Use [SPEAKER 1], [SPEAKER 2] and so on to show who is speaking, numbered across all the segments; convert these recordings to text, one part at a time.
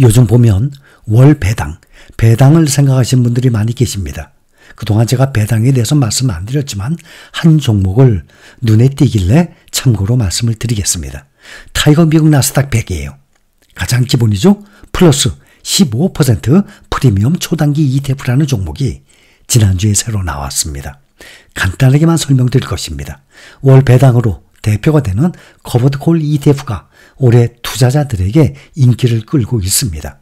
[SPEAKER 1] 요즘 보면 월 배당, 배당을 생각하시는 분들이 많이 계십니다. 그동안 제가 배당에 대해서 말씀 안 드렸지만 한 종목을 눈에 띄길래 참고로 말씀을 드리겠습니다. 타이거 미국 나스닥 100이에요. 가장 기본이죠. 플러스 15% 프리미엄 초단기 ETF라는 종목이 지난주에 새로 나왔습니다. 간단하게만 설명드릴 것입니다. 월 배당으로 대표가 되는 커버드콜 ETF가 올해 투자자들에게 인기를 끌고 있습니다.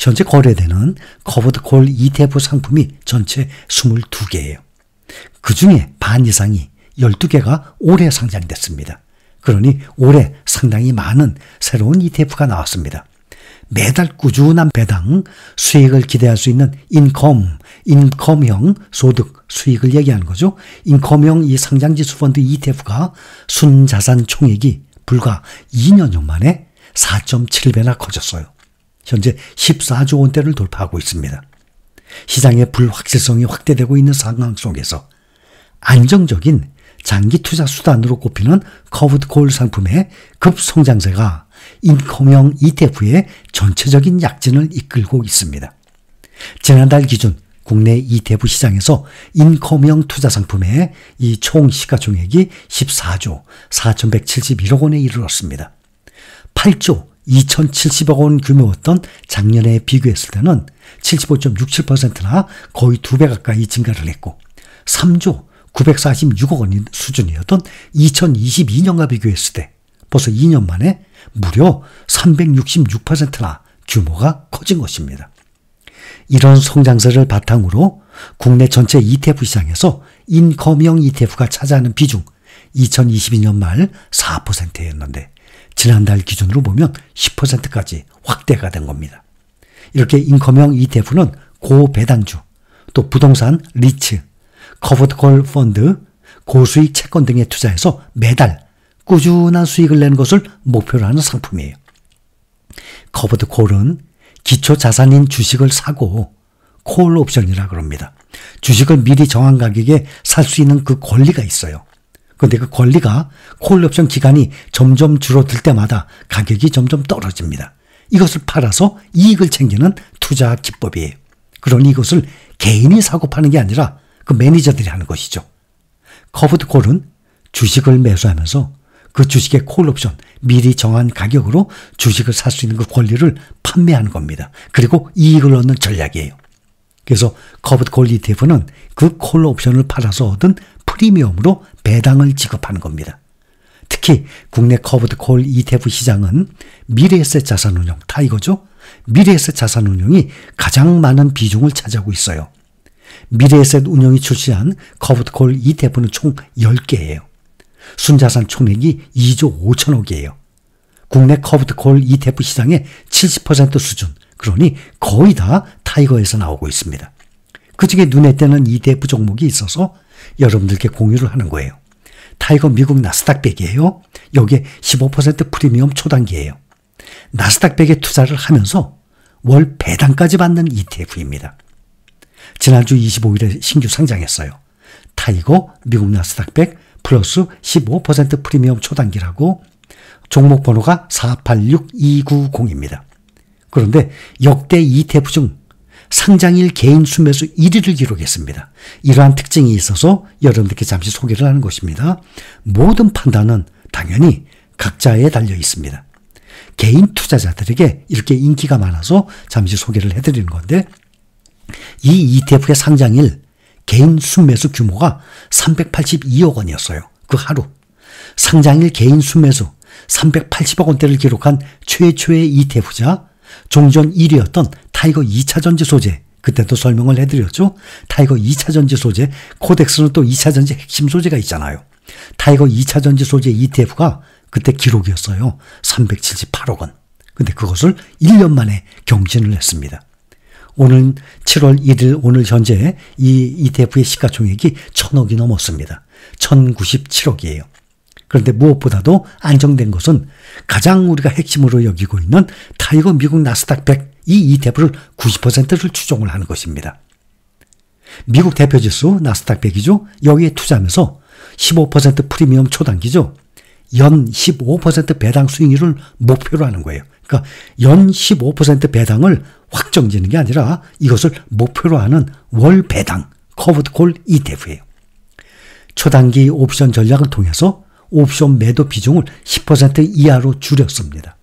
[SPEAKER 1] 현재 거래되는 커버드 콜 ETF 상품이 전체 22개예요. 그 중에 반 이상이 12개가 올해 상장됐습니다. 그러니 올해 상당히 많은 새로운 ETF가 나왔습니다. 매달 꾸준한 배당 수익을 기대할 수 있는 인컴, 인컴형 소득 수익을 얘기하는 거죠. 인컴형 이 상장지수 펀드 ETF가 순자산 총액이 불과 2년여 만에 4.7배나 커졌어요. 현재 14조 원대를 돌파하고 있습니다. 시장의 불확실성이 확대되고 있는 상황 속에서 안정적인 장기 투자 수단으로 꼽히는 커브드 콜 상품의 급성장세가 인컴형 ETF의 전체적인 약진을 이끌고 있습니다. 지난달 기준 국내 이 대부 시장에서 인컴형 투자 상품의 이 총 시가총액이 14조 4,171억 원에 이르렀습니다. 8조 2,070억 원 규모였던 작년에 비교했을 때는 75.67%나 거의 두 배 가까이 증가를 했고 3조 946억 원 수준이었던 2022년과 비교했을 때 벌써 2년 만에 무려 366%나 규모가 커진 것입니다. 이런 성장세를 바탕으로 국내 전체 ETF 시장에서 인컴형 ETF가 차지하는 비중 2022년 말 4%였는데 지난달 기준으로 보면 10%까지 확대가 된 겁니다. 이렇게 인컴형 ETF는 고배당주, 또 부동산 리츠, 커버드콜 펀드, 고수익 채권 등에 투자해서 매달 꾸준한 수익을 내는 것을 목표로 하는 상품이에요. 커버드콜은 기초 자산인 주식을 사고 콜 옵션이라 그럽니다. 주식을 미리 정한 가격에 살 수 있는 그 권리가 있어요. 근데 그 권리가 콜 옵션 기간이 점점 줄어들 때마다 가격이 점점 떨어집니다. 이것을 팔아서 이익을 챙기는 투자 기법이에요. 그러니 이것을 개인이 사고 파는 게 아니라 그 매니저들이 하는 것이죠. 커브드 콜은 주식을 매수하면서 그 주식의 콜옵션, 미리 정한 가격으로 주식을 살 수 있는 그 권리를 판매하는 겁니다. 그리고 이익을 얻는 전략이에요. 그래서 커브드 콜 ETF는 그 콜옵션을 팔아서 얻은 프리미엄으로 배당을 지급하는 겁니다. 특히 국내 커브드 콜 ETF 시장은 미래에셋 자산운용 다이거죠 미래에셋 자산운용이 가장 많은 비중을 차지하고 있어요. 미래에셋 운영이 출시한 커브드 콜 ETF는 총 10개예요. 순자산 총액이 2조 5천억이에요. 국내 커브드콜 ETF 시장의 70% 수준, 그러니 거의 다 타이거에서 나오고 있습니다. 그 중에 눈에 띄는 ETF 종목이 있어서 여러분들께 공유를 하는 거예요. 타이거 미국 나스닥 100이에요. 여기에 15% 프리미엄 초단기예요. 나스닥 100에 투자를 하면서 월 배당까지 받는 ETF입니다. 지난주 25일에 신규 상장했어요. 타이거 미국 나스닥 100 플러스 15% 프리미엄 초단기라고 종목 번호가 486290입니다. 그런데 역대 ETF 중 상장일 개인 순매수 1위를 기록했습니다. 이러한 특징이 있어서 여러분들께 잠시 소개를 하는 것입니다. 모든 판단은 당연히 각자에 달려 있습니다. 개인 투자자들에게 이렇게 인기가 많아서 잠시 소개를 해드리는 건데 이 ETF의 상장일 개인 순매수 규모가 382억 원이었어요. 그 하루. 상장일 개인 순매수 380억 원대를 기록한 최초의 이대부자, 종전 1위였던 타이거 2차전지 소재, 그때도 설명을 해드렸죠. 타이거 2차전지 소재, 코덱스는 또 2차전지 핵심 소재가 있잖아요. 타이거 2차전지 소재 ETF가 그때 기록이었어요. 378억 원. 근데 그것을 1년 만에 경신을 했습니다. 오늘 7월 1일 오늘 현재 이 ETF의 시가총액이 1 0 0 0억이 넘었습니다. 1097억이에요. 그런데 무엇보다도 안정된 것은 가장 우리가 핵심으로 여기고 있는 타이거 미국 나스닥 100이 ETF를 90%를 추종을 하는 것입니다. 미국 대표지수 나스닥 100이죠. 여기에 투자하면서 15% 프리미엄 초단기죠. 연 15% 배당 수익률을 목표로 하는 거예요. 그러니까 연 15% 배당을 확정 지는 게 아니라 이것을 목표로 하는 월 배당, 커브드 콜 ETF예요. 초단기 옵션 전략을 통해서 옵션 매도 비중을 10% 이하로 줄였습니다.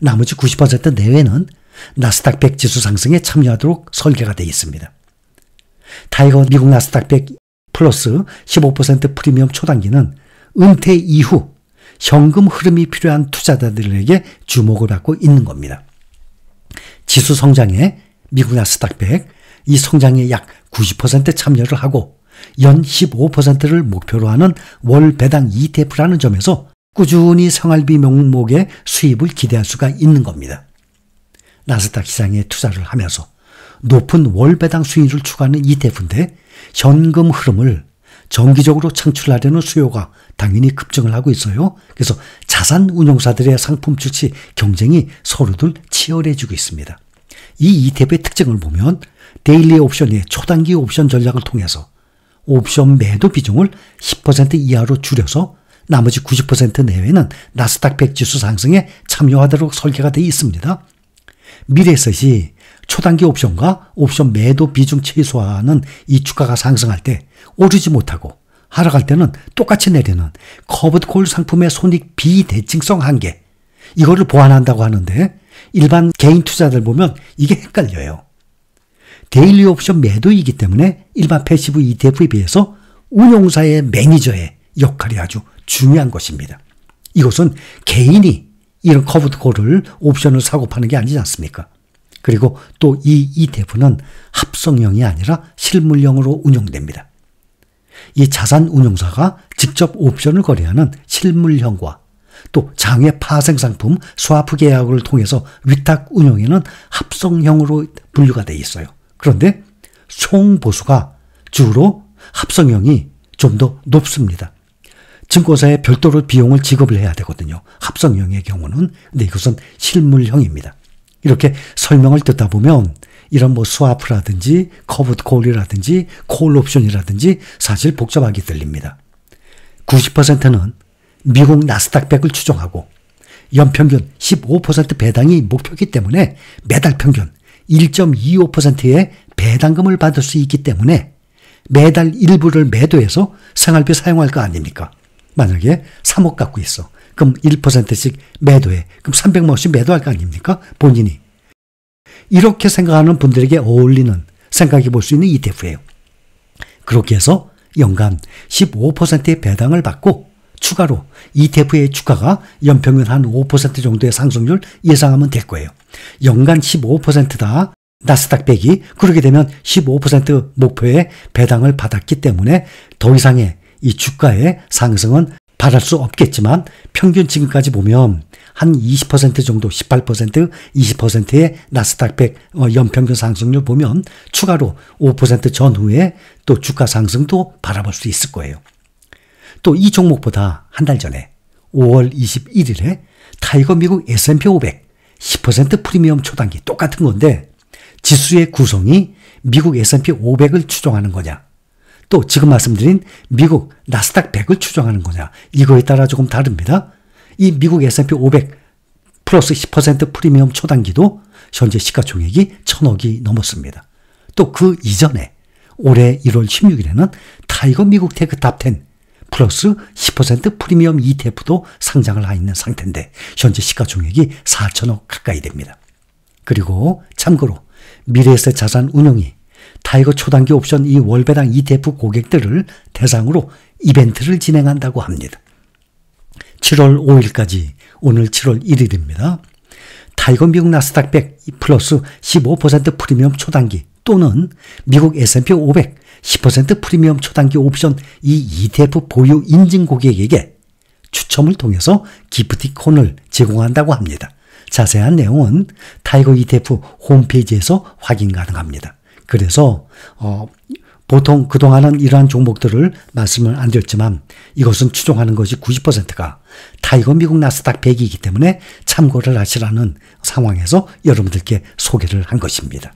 [SPEAKER 1] 나머지 90% 내외는 나스닥 100 지수 상승에 참여하도록 설계가 되어 있습니다. 타이거 미국 나스닥 100 플러스 15% 프리미엄 초단기는 은퇴 이후 현금 흐름이 필요한 투자자들에게 주목을 받고 있는 겁니다. 지수 성장에 미국 나스닥 100이 성장에 약 90% 참여를 하고 연 15%를 목표로 하는 월 배당 ETF라는 점에서 꾸준히 생활비 명목의 수입을 기대할 수가 있는 겁니다. 나스닥 시장에 투자를 하면서 높은 월 배당 수익을 추구하는 ETF인데 현금 흐름을 정기적으로 창출하려는 수요가 당연히 급증을 하고 있어요. 그래서 자산 운용사들의 상품 출시 경쟁이 서로들 치열해지고 있습니다. 이 ETF의 특징을 보면 데일리 옵션의 초단기 옵션 전략을 통해서 옵션 매도 비중을 10% 이하로 줄여서 나머지 90% 내외는 나스닥 100 지수 상승에 참여하도록 설계가 되어 있습니다. 미래셋이 초단기 옵션과 옵션 매도 비중 최소화는 하이 주가가 상승할 때 오르지 못하고 하락할 때는 똑같이 내리는 커브드 콜 상품의 손익 비대칭성 한계 이거를 보완한다고 하는데 일반 개인 투자들 보면 이게 헷갈려요. 데일리 옵션 매도이기 때문에 일반 패시브 ETF에 비해서 운용사의 매니저의 역할이 아주 중요한 것입니다. 이것은 개인이 이런 커브드 콜을 옵션을 사고 파는 게 아니지 않습니까? 그리고 또이 ETF는 합성형이 아니라 실물형으로 운영됩니다이 자산 운용사가 직접 옵션을 거래하는 실물형과 또 장외 파생 상품 스와프 계약을 통해서 위탁 운용에는 합성형으로 분류가 되어 있어요. 그런데 총보수가 주로 합성형이 좀 더 높습니다. 증권사에 별도로 비용을 지급을 해야 되거든요. 합성형의 경우는. 근데 네, 이것은 실물형입니다. 이렇게 설명을 듣다 보면 이런 뭐 스와프라든지 커브드 콜이라든지 콜 옵션이라든지 사실 복잡하게 들립니다. 90%는 미국 나스닥 100을 추종하고 연평균 15% 배당이 목표기 이 때문에 매달 평균 1.25%의 배당금을 받을 수 있기 때문에 매달 일부를 매도해서 생활비 사용할 거 아닙니까? 만약에 3억 갖고 있어. 그럼 1%씩 매도해. 그럼 300만 원씩 매도할 거 아닙니까? 본인이. 이렇게 생각하는 분들에게 어울리는 생각해 볼 수 있는 ETF예요. 그렇게 해서 연간 15%의 배당을 받고 추가로 ETF의 주가가 연평균 한 5% 정도의 상승률 예상하면 될 거예요. 연간 15%다. 나스닥 백이 그렇게 되면 15% 목표의 배당을 받았기 때문에 더 이상의 이 주가의 상승은 바랄 수 없겠지만 평균 지금까지 보면 한 20% 정도, 18%, 20%의 나스닥 100 연평균 상승률 보면 추가로 5% 전후에 또 주가 상승도 바라볼 수 있을 거예요. 또 이 종목보다 한 달 전에 5월 21일에 타이거 미국 S&P 500 10% 프리미엄 초단기 똑같은 건데 지수의 구성이 미국 S&P 500을 추종하는 거냐 또 지금 말씀드린 미국 나스닥 100을 추정하는 거냐 이거에 따라 조금 다릅니다. 이 미국 S&P 500 플러스 10% 프리미엄 초단기도 현재 시가총액이 천억이 넘었습니다. 또 그 이전에 올해 1월 16일에는 타이거 미국 테크 탑10 플러스 10% 프리미엄 ETF도 상장을 하 있는 상태인데 현재 시가총액이 4천억 가까이 됩니다. 그리고 참고로 미래에셋 자산 운용이 타이거 초단기 옵션 이 월배당 ETF 고객들을 대상으로 이벤트를 진행한다고 합니다. 7월 5일까지 오늘 7월 1일입니다. 타이거 미국 나스닥 100 플러스 15% 프리미엄 초단기 또는 미국 S&P 500 10% 프리미엄 초단기 옵션 이 ETF 보유 인증 고객에게 추첨을 통해서 기프티콘을 제공한다고 합니다. 자세한 내용은 타이거 ETF 홈페이지에서 확인 가능합니다. 그래서 어, 보통 그동안은 이러한 종목들을 말씀을 안 드렸지만 이것은 추종하는 것이 90%가 타이거 미국 나스닥 100이기 때문에 참고를 하시라는 상황에서 여러분들께 소개를 한 것입니다.